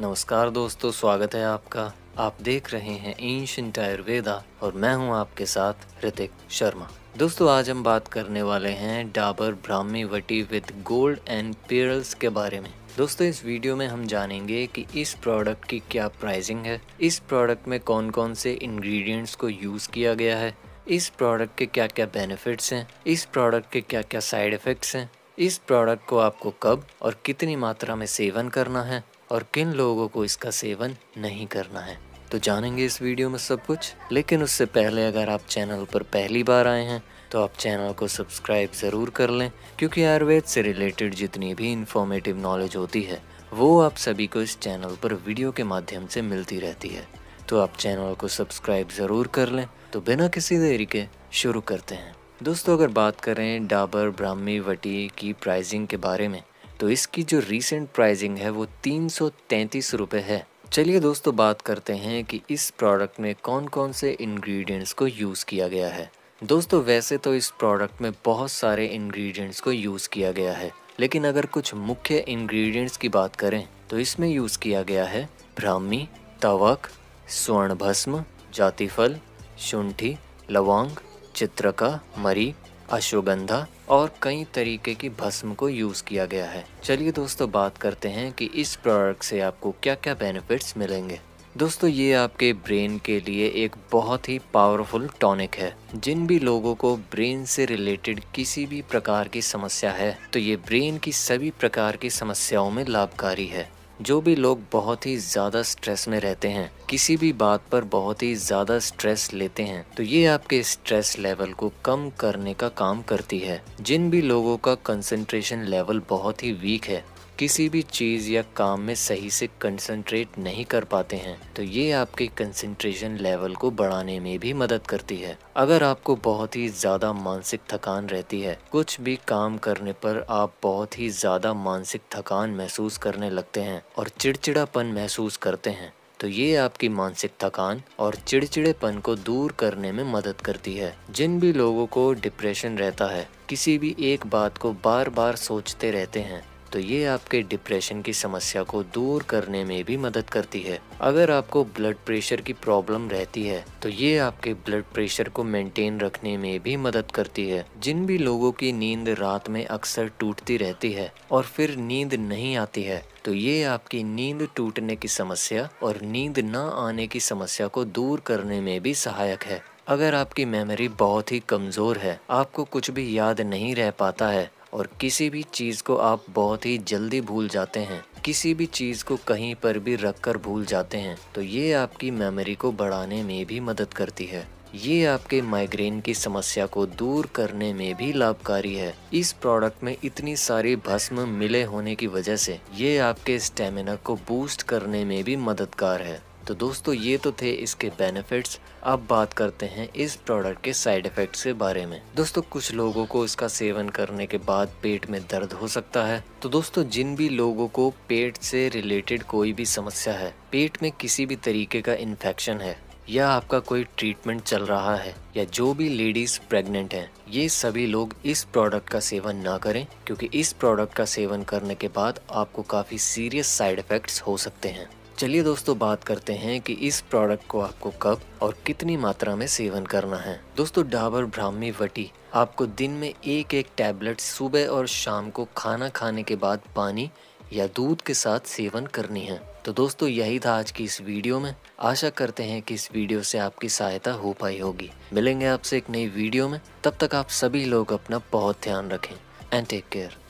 नमस्कार दोस्तों स्वागत है आपका आप देख रहे हैं एंशंट आयुर्वेदा और मैं हूं आपके साथ ऋतिक शर्मा दोस्तों आज हम बात करने वाले हैं Dabur Brahmi Vati with gold and pearls के बारे में दोस्तों इस वीडियो में हम जानेंगे कि इस प्रोडक्ट की क्या प्राइसिंग है इस प्रोडक्ट में कौन कौन से इंग्रेडिएंट्स को यूज़ किया गया है इस प्रोडक्ट के क्या क्या बेनिफिट्स हैं इस प्रोडक्ट के क्या क्या साइड इफ़ेक्ट्स हैं इस प्रोडक्ट को आपको कब और कितनी मात्रा में सेवन करना है और किन लोगों को इसका सेवन नहीं करना है तो जानेंगे इस वीडियो में सब कुछ लेकिन उससे पहले अगर आप चैनल पर पहली बार आए हैं तो आप चैनल को सब्सक्राइब ज़रूर कर लें क्योंकि आयुर्वेद से रिलेटेड जितनी भी इंफॉर्मेटिव नॉलेज होती है वो आप सभी को इस चैनल पर वीडियो के माध्यम से मिलती रहती है तो आप चैनल को सब्सक्राइब ज़रूर कर लें तो बिना किसी देरी के शुरू करते हैं दोस्तों अगर बात करें डाबर ब्राह्मी वटी की प्राइजिंग के बारे में तो इसकी जो रीसेंट प्राइसिंग है वो तीन सौ है चलिए दोस्तों बात करते हैं कि इस प्रोडक्ट में कौन कौन से इंग्रेडिएंट्स को यूज़ किया गया है दोस्तों वैसे तो इस प्रोडक्ट में बहुत सारे इंग्रेडिएंट्स को यूज़ किया गया है लेकिन अगर कुछ मुख्य इंग्रेडिएंट्स की बात करें तो इसमें यूज़ किया गया है ब्राह्मी तवक स्वर्ण भस्म जातिफल शुंठी लवांग चित्रका मरी अश्वगंधा और कई तरीके की भस्म को यूज़ किया गया है चलिए दोस्तों बात करते हैं कि इस प्रोडक्ट से आपको क्या क्या बेनिफिट्स मिलेंगे दोस्तों ये आपके ब्रेन के लिए एक बहुत ही पावरफुल टॉनिक है जिन भी लोगों को ब्रेन से रिलेटेड किसी भी प्रकार की समस्या है तो ये ब्रेन की सभी प्रकार की समस्याओं में लाभकारी है जो भी लोग बहुत ही ज़्यादा स्ट्रेस में रहते हैं किसी भी बात पर बहुत ही ज़्यादा स्ट्रेस लेते हैं तो ये आपके स्ट्रेस लेवल को कम करने का काम करती है जिन भी लोगों का कंसंट्रेशन लेवल बहुत ही वीक है किसी भी चीज़ या काम में सही से कंसंट्रेट नहीं कर पाते हैं तो ये आपके कंसंट्रेशन लेवल को बढ़ाने में भी मदद करती है अगर आपको बहुत ही ज़्यादा मानसिक थकान रहती है कुछ भी काम करने पर आप बहुत ही ज़्यादा मानसिक थकान महसूस करने लगते हैं और चिड़चिड़ापन महसूस करते हैं तो ये आपकी मानसिक थकान और चिड़चिड़ेपन को दूर करने में मदद करती है जिन भी लोगों को डिप्रेशन रहता है किसी भी एक बात को बार बार सोचते रहते हैं तो ये आपके डिप्रेशन की समस्या को दूर करने में भी मदद करती है अगर आपको ब्लड प्रेशर की प्रॉब्लम रहती है तो ये आपके ब्लड प्रेशर को मेंटेन रखने में भी मदद करती है जिन भी लोगों की नींद रात में अक्सर टूटती रहती है और फिर नींद नहीं आती है तो ये आपकी नींद टूटने की समस्या और नींद न आने की समस्या को दूर करने में भी सहायक है अगर आपकी मेमोरी बहुत ही कमज़ोर है आपको कुछ भी याद नहीं रह पाता है और किसी भी चीज़ को आप बहुत ही जल्दी भूल जाते हैं किसी भी चीज़ को कहीं पर भी रख कर भूल जाते हैं तो ये आपकी मेमोरी को बढ़ाने में भी मदद करती है ये आपके माइग्रेन की समस्या को दूर करने में भी लाभकारी है इस प्रोडक्ट में इतनी सारी भस्म मिले होने की वजह से ये आपके स्टेमिना को बूस्ट करने में भी मददगार है तो दोस्तों ये तो थे इसके बेनिफिट्स अब बात करते हैं इस प्रोडक्ट के साइड इफ़ेक्ट्स के बारे में दोस्तों कुछ लोगों को इसका सेवन करने के बाद पेट में दर्द हो सकता है तो दोस्तों जिन भी लोगों को पेट से रिलेटेड कोई भी समस्या है पेट में किसी भी तरीके का इन्फेक्शन है या आपका कोई ट्रीटमेंट चल रहा है या जो भी लेडीज़ प्रेग्नेंट हैं ये सभी लोग इस प्रोडक्ट का सेवन ना करें क्योंकि इस प्रोडक्ट का सेवन करने के बाद आपको काफ़ी सीरियस साइड इफ़ेक्ट्स हो सकते हैं चलिए दोस्तों बात करते हैं कि इस प्रोडक्ट को आपको कब और कितनी मात्रा में सेवन करना है दोस्तों डाबर ब्राह्मी वटी आपको दिन में एक एक टैबलेट सुबह और शाम को खाना खाने के बाद पानी या दूध के साथ सेवन करनी है तो दोस्तों यही था आज की इस वीडियो में आशा करते हैं कि इस वीडियो से आपकी सहायता हो पाई होगी मिलेंगे आपसे एक नई वीडियो में तब तक आप सभी लोग अपना बहुत ध्यान रखें एंड टेक केयर